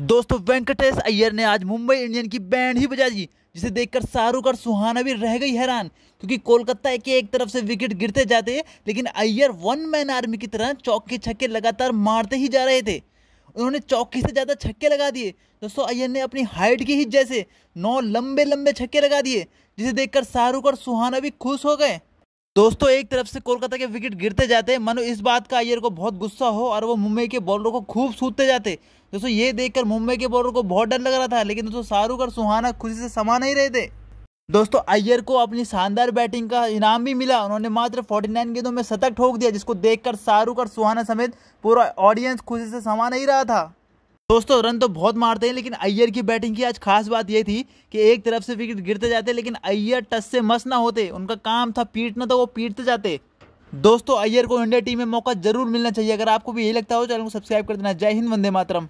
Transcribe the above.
दोस्तों वेंकटेश अय्यर ने आज मुंबई इंडियन की बैंड ही बजा दी जिसे देखकर शाहरुख और सुहाना भी रह गई हैरान क्योंकि कोलकाता के एक तरफ से विकेट गिरते जाते लेकिन अय्यर वन मैन आर्मी की तरह चौके छक्के लगातार मारते ही जा रहे थे उन्होंने चौके से ज़्यादा छक्के लगा दिए दोस्तों अय्यर ने अपनी हाइट की ही जैसे नौ लंबे लंबे छक्के लगा दिए जिसे देखकर शाहरुख और सुहाना भी खुश हो गए दोस्तों एक तरफ से कोलकाता के विकेट गिरते जाते मानो इस बात का अय्यर को बहुत गुस्सा हो और वो मुंबई के बॉलरों को खूब सूतते जाते दोस्तों ये देखकर मुंबई के बॉलरों को बहुत डर लग रहा था लेकिन दोस्तों शाहरुख और सुहाना खुशी से समा नहीं रहे थे दोस्तों अय्यर को अपनी शानदार बैटिंग का इनाम भी मिला उन्होंने मात्र 49 गेंदों में शतक ठोक दिया जिसको देखकर शाहरुख और सुहाना समेत पूरा ऑडियंस खुशी से समा नहीं रहा था दोस्तों रन तो बहुत मारते हैं लेकिन अय्यर की बैटिंग की आज खास बात यह थी कि एक तरफ से विकेट गिरते जाते लेकिन अय्यर टस से मस ना होते उनका काम था पीटना तो वो पीटते जाते दोस्तों अय्यर को इंडिया टीम में मौका जरूर मिलना चाहिए अगर आपको भी यही लगता हो चैनल को सब्सक्राइब कर देना जय हिंद वंदे मातरम